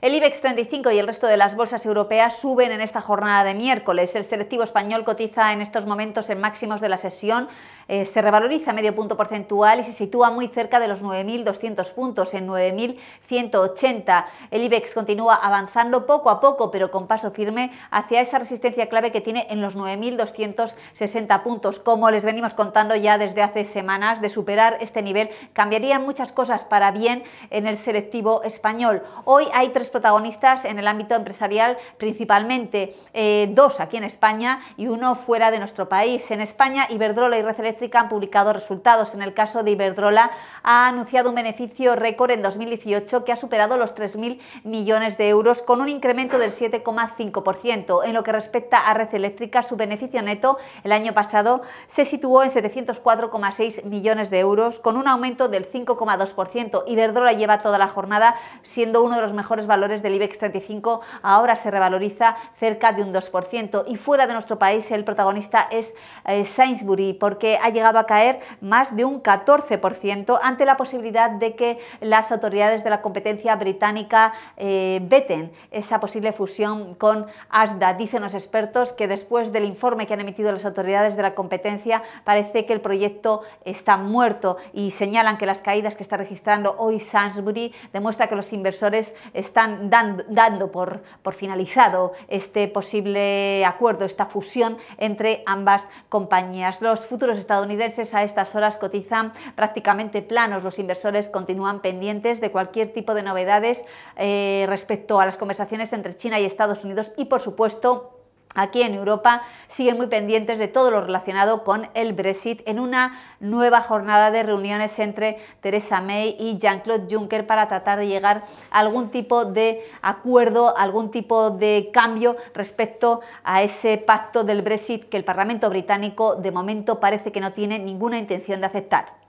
El IBEX 35 y el resto de las bolsas europeas suben en esta jornada de miércoles. El selectivo español cotiza en estos momentos en máximos de la sesión, eh, se revaloriza medio punto porcentual y se sitúa muy cerca de los 9.200 puntos, en 9.180. El IBEX continúa avanzando poco a poco, pero con paso firme hacia esa resistencia clave que tiene en los 9.260 puntos. Como les venimos contando ya desde hace semanas, de superar este nivel cambiarían muchas cosas para bien en el selectivo español. Hoy hay tres protagonistas en el ámbito empresarial, principalmente eh, dos aquí en España y uno fuera de nuestro país. En España, Iberdrola y Red Eléctrica han publicado resultados. En el caso de Iberdrola, ha anunciado un beneficio récord en 2018 que ha superado los 3.000 millones de euros con un incremento del 7,5%. En lo que respecta a Red Eléctrica, su beneficio neto el año pasado se situó en 704,6 millones de euros con un aumento del 5,2%. Iberdrola lleva toda la jornada siendo uno de los mejores valores valores del IBEX 35 ahora se revaloriza cerca de un 2%. Y fuera de nuestro país el protagonista es eh, Sainsbury porque ha llegado a caer más de un 14% ante la posibilidad de que las autoridades de la competencia británica eh, veten esa posible fusión con ASDA. Dicen los expertos que después del informe que han emitido las autoridades de la competencia parece que el proyecto está muerto y señalan que las caídas que está registrando hoy Sainsbury demuestra que los inversores están dando por, finalizado este posible acuerdo, esta fusión entre ambas compañías. Los futuros estadounidenses a estas horas cotizan prácticamente planos. Los inversores continúan pendientes de cualquier tipo de novedades eh, respecto a las conversaciones entre China y Estados Unidos y, por supuesto, Aquí en Europa siguen muy pendientes de todo lo relacionado con el Brexit en una nueva jornada de reuniones entre Theresa May y Jean-Claude Juncker para tratar de llegar a algún tipo de acuerdo, algún tipo de cambio respecto a ese pacto del Brexit que el Parlamento británico de momento parece que no tiene ninguna intención de aceptar.